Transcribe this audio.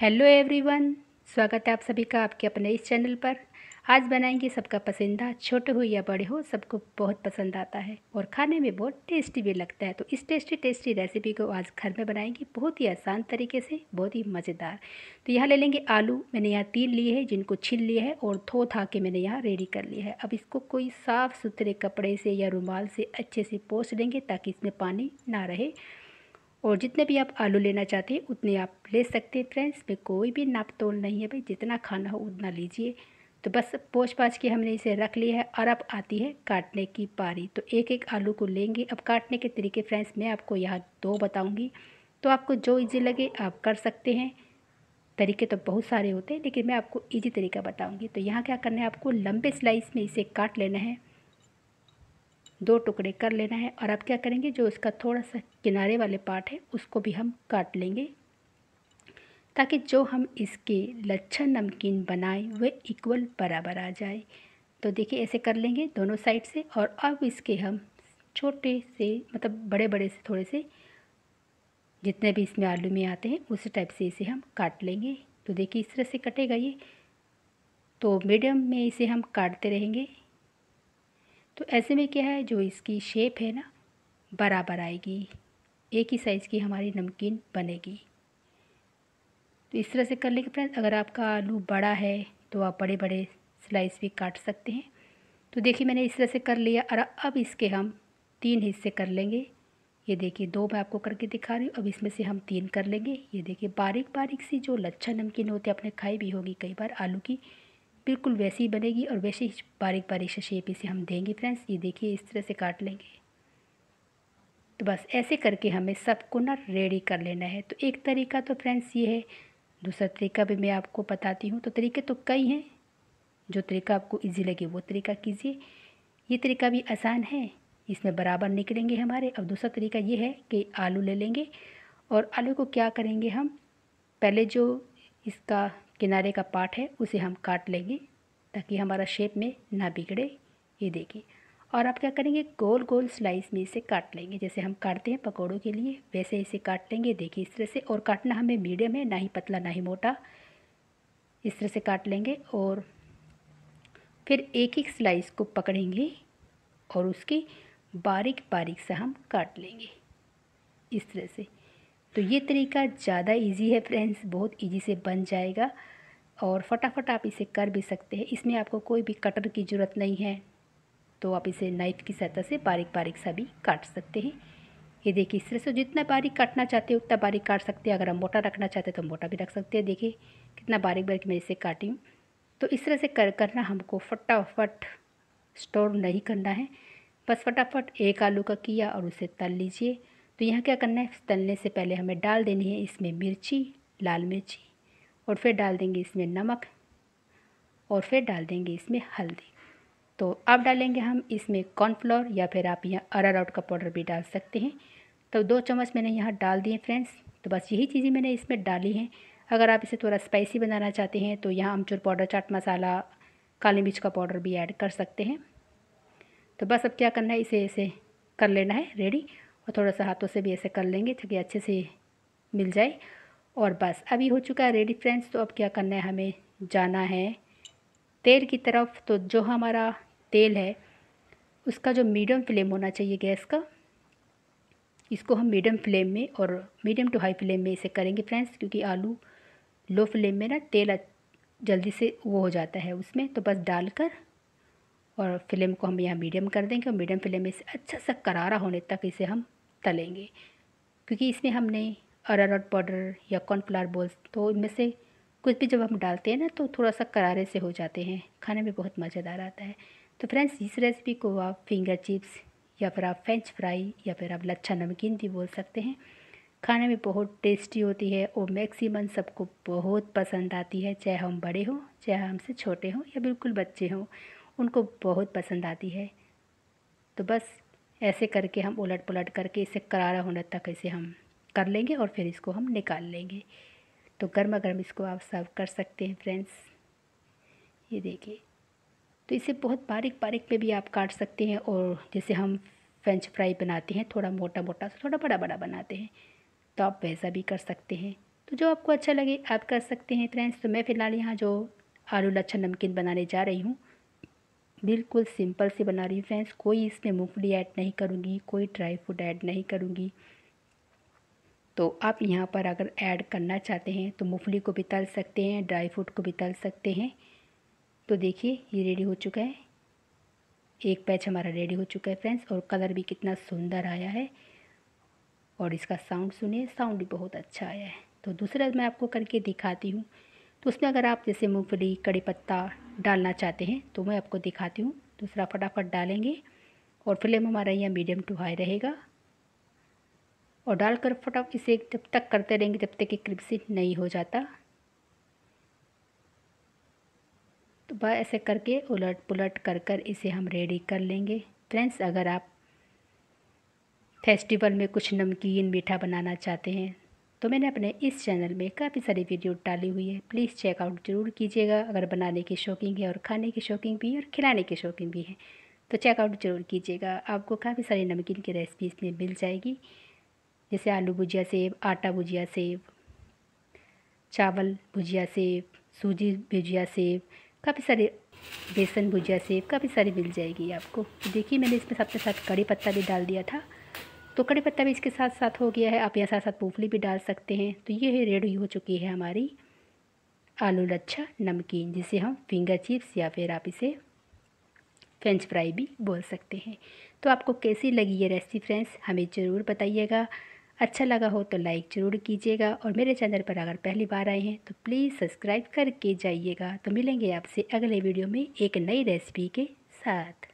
hello everyone स्वागत है आप सभी का आपके अपने इस चैनल पर आज बनाएंगे सबका पसंदा छोटे हो या बड़े हो सबको बहुत पसंद आता है और खाने में बहुत टेस्टी भी लगता है तो इस टेस्टी टेस्टी रेसिपी को आज घर में बनाएंगे बहुत ही आसान तरीके से बहुत ही मज़ेदार तो यहाँ ले लेंगे आलू मैंने यहाँ तीन लिए हैं जिनको छील लिए है और धो था के मैंने यहाँ रेडी कर लिया है अब इसको कोई साफ़ सुथरे कपड़े से या रुमाल से अच्छे से पोस लेंगे ताकि इसमें पानी ना रहे और जितने भी आप आलू लेना चाहते हैं उतने आप ले सकते हैं फ्रेंड्स में कोई भी नाप तोल नहीं है भाई जितना खाना हो उतना लीजिए तो बस पोछ पाछ के हमने इसे रख लिया है और अब आती है काटने की पारी तो एक एक आलू को लेंगे अब काटने के तरीके फ्रेंड्स मैं आपको यहाँ दो बताऊँगी तो आपको जो ईजी लगे आप कर सकते हैं तरीके तो बहुत सारे होते हैं लेकिन मैं आपको ईजी तरीका बताऊँगी तो यहाँ क्या करना है आपको लंबे स्लाइस में इसे काट लेना है दो टुकड़े कर लेना है और अब क्या करेंगे जो इसका थोड़ा सा किनारे वाले पार्ट है उसको भी हम काट लेंगे ताकि जो हम इसके लच्छा नमकीन बनाएं वह इक्वल बराबर आ जाए तो देखिए ऐसे कर लेंगे दोनों साइड से और अब इसके हम छोटे से मतलब बड़े बड़े से थोड़े से जितने भी इसमें आलू में आते हैं उसी टाइप से इसे हम काट लेंगे तो देखिए इस तरह से कटेगा ये तो मीडियम में इसे हम काटते रहेंगे तो ऐसे में क्या है जो इसकी शेप है ना बराबर आएगी एक ही साइज़ की हमारी नमकीन बनेगी तो इस तरह से कर लेंगे फ्रेंड्स अगर आपका आलू बड़ा है तो आप बड़े बड़े स्लाइस भी काट सकते हैं तो देखिए मैंने इस तरह से कर लिया और अब इसके हम तीन हिस्से कर लेंगे ये देखिए दो मैं आपको करके दिखा रही हूँ अब इसमें से हम तीन कर लेंगे ये देखिए बारीक बारीक सी जो लच्छा नमकीन होती है आपने खाई भी होगी कई बार आलू की बिल्कुल वैसे ही बनेगी और वैसे ही बारीक बारीक से शेप इसे हम देंगे फ्रेंड्स ये देखिए इस तरह से काट लेंगे तो बस ऐसे करके हमें सबको ना रेडी कर लेना है तो एक तरीका तो फ्रेंड्स ये है दूसरा तरीका भी मैं आपको बताती हूँ तो तरीके तो कई हैं जो तरीका आपको ईजी लगे वो तरीका कीजिए ये तरीका भी आसान है इसमें बराबर निकलेंगे हमारे अब दूसरा तरीका ये है कि आलू ले लेंगे और आलू को क्या करेंगे हम पहले जो इसका किनारे का पार्ट है उसे हम काट लेंगे ताकि हमारा शेप में ना बिगड़े ये देखिए और आप क्या करेंगे गोल गोल स्लाइस में इसे काट लेंगे जैसे हम काटते हैं पकौड़ों के लिए वैसे इसे काट लेंगे देखिए इस तरह से और काटना हमें मीडियम है ना ही पतला ना ही मोटा इस तरह से काट लेंगे और फिर एक एक स्लाइस को पकड़ेंगे और उसकी बारीक बारीक से हम काट लेंगे इस तरह से तो ये तरीका ज़्यादा इजी है फ्रेंड्स बहुत इजी से बन जाएगा और फटाफट आप इसे कर भी सकते हैं इसमें आपको कोई भी कटर की ज़रूरत नहीं है तो आप इसे नाइफ़ की सहायता से बारीक बारीक सा भी काट सकते हैं ये देखिए इस तरह से जितना बारीक काटना चाहते हो उतना बारीक काट सकते हैं अगर हम मोटा रखना चाहते हैं तो मोटा भी रख सकते हैं देखिए कितना बारीक बारीक मैं इसे काटी हूँ तो इस तरह से कर करना हमको फटाफट स्टोर नहीं करना है बस फटाफट एक आलू का किया और उसे तल लीजिए तो यहाँ क्या करना है तलने से पहले हमें डाल देनी है इसमें मिर्ची लाल मिर्ची और फिर डाल देंगे इसमें नमक और फिर डाल देंगे इसमें हल्दी तो अब डालेंगे हम इसमें कॉर्नफ्लोर या फिर आप यहाँ अरारोट का पाउडर भी डाल सकते हैं तो दो चम्मच मैंने यहाँ डाल दिए फ्रेंड्स तो बस यही चीज़ें मैंने इसमें डाली हैं अगर आप इसे थोड़ा स्पाइसी बनाना चाहते हैं तो यहाँ अमचूर पाउडर चाट मसाला काली मिर्च का पाउडर भी ऐड कर सकते हैं तो बस अब क्या करना है इसे इसे कर लेना है रेडी और थोड़ा सा हाथों से भी ऐसे कर लेंगे ताकि अच्छे से मिल जाए और बस अभी हो चुका है रेडी फ्रेंड्स तो अब क्या करना है हमें जाना है तेल की तरफ तो जो हमारा तेल है उसका जो मीडियम फ्लेम होना चाहिए गैस का इसको हम मीडियम फ्लेम में और मीडियम टू हाई फ्लेम में इसे करेंगे फ्रेंड्स क्योंकि आलू लो फ्लेम में ना तेल जल्दी से वो हो जाता है उसमें तो बस डालकर और फ्लेम को हम यहाँ मीडियम कर देंगे और मीडियम फ्लेम में इसे अच्छा सा करारा होने तक इसे हम तलेंगे क्योंकि इसमें हमने अरारोट पाउडर या कॉर्नफ्लावर बोल्स तो इनमें से कुछ भी जब हम डालते हैं ना तो थोड़ा सा करारे से हो जाते हैं खाने में बहुत मज़ेदार आता है तो फ्रेंड्स इस रेसिपी को आप फिंगर चिप्स या फिर आप फ्रेंच फ्राई या फिर आप लच्छा नमकीन भी बोल सकते हैं खाने में बहुत टेस्टी होती है और मैक्सिमम सबको बहुत पसंद आती है चाहे हम बड़े हों चाहे हमसे छोटे हों या बिल्कुल बच्चे हों उनको बहुत पसंद आती है तो बस ऐसे करके हम उलट पुलट करके इसे करारा होने तक इसे हम कर लेंगे और फिर इसको हम निकाल लेंगे तो गर्मा गर्म इसको आप सर्व कर सकते हैं फ्रेंड्स ये देखिए तो इसे बहुत बारीक बारीक में भी आप काट सकते हैं और जैसे हम फ्रेंच फ्राई बनाते हैं थोड़ा मोटा मोटा थोड़ा बड़ा बड़ा बनाते हैं तो आप वैसा भी कर सकते हैं तो जो आपको अच्छा लगे आप कर सकते हैं फ्रेंड्स तो मैं फ़िलहाल यहाँ जो आलू लच्छा नमकीन बनाने जा रही हूँ बिल्कुल सिंपल से बना रही हूँ फ्रेंड्स कोई इसमें मूँगफली ऐड नहीं करूँगी कोई ड्राई फ्रूट ऐड नहीं करूँगी तो आप यहाँ पर अगर ऐड करना चाहते हैं तो मूंगफली को भी तल सकते हैं ड्राई फ्रूट को भी तल सकते हैं तो देखिए ये रेडी हो चुका है एक पैच हमारा रेडी हो चुका है फ्रेंड्स और कलर भी कितना सुंदर आया है और इसका साउंड सुनिए साउंड भी बहुत अच्छा आया है तो दूसरा मैं आपको करके दिखाती हूँ तो उसमें अगर आप जैसे मूँगफली कड़ी पत्ता डालना चाहते हैं तो मैं आपको दिखाती हूँ दूसरा तो फटाफट डालेंगे और फ्लेम हमारा यहाँ मीडियम टू हाई रहेगा और डालकर फटाफट इसे जब तक करते रहेंगे जब तक कि क्रिप्सी नहीं हो जाता तो बस ऐसे करके उलट पुलट कर कर इसे हम रेडी कर लेंगे फ्रेंड्स अगर आप फेस्टिवल में कुछ नमकीन मीठा बनाना चाहते हैं तो मैंने अपने इस चैनल में काफ़ी सारी वीडियो डाली हुई है प्लीज़ चेकआउट ज़रूर कीजिएगा अगर बनाने की शौकीन है और खाने की शौकीन भी और खिलाने की शौकीन भी है तो चेकआउट ज़रूर कीजिएगा आपको काफ़ी सारी नमकीन की रेसिपी इसमें मिल जाएगी जैसे आलू भुजिया सेब आटा भुजिया सेब चावल भुजिया सेब सूजी भुजिया सेब काफ़ी सारे बेसन भुजिया सेब काफ़ी सारी मिल जाएगी आपको देखिए मैंने इसमें सबके साथ कड़ी पत्ता भी डाल दिया था तो कड़ी पत्ता भी इसके साथ साथ हो गया है आप यहाँ साथ साथ मूँगफली भी डाल सकते हैं तो ये है रेडी हो चुकी है हमारी आलू लच्छा नमकीन जिसे हम फिंगर चिप्स या फिर आप इसे फ्रेंच फ्राई भी बोल सकते हैं तो आपको कैसी लगी ये रेसिपी फ्रेंड्स हमें ज़रूर बताइएगा अच्छा लगा हो तो लाइक ज़रूर कीजिएगा और मेरे चैनल पर अगर पहली बार आए हैं तो प्लीज़ सब्सक्राइब करके जाइएगा तो मिलेंगे आपसे अगले वीडियो में एक नई रेसिपी के साथ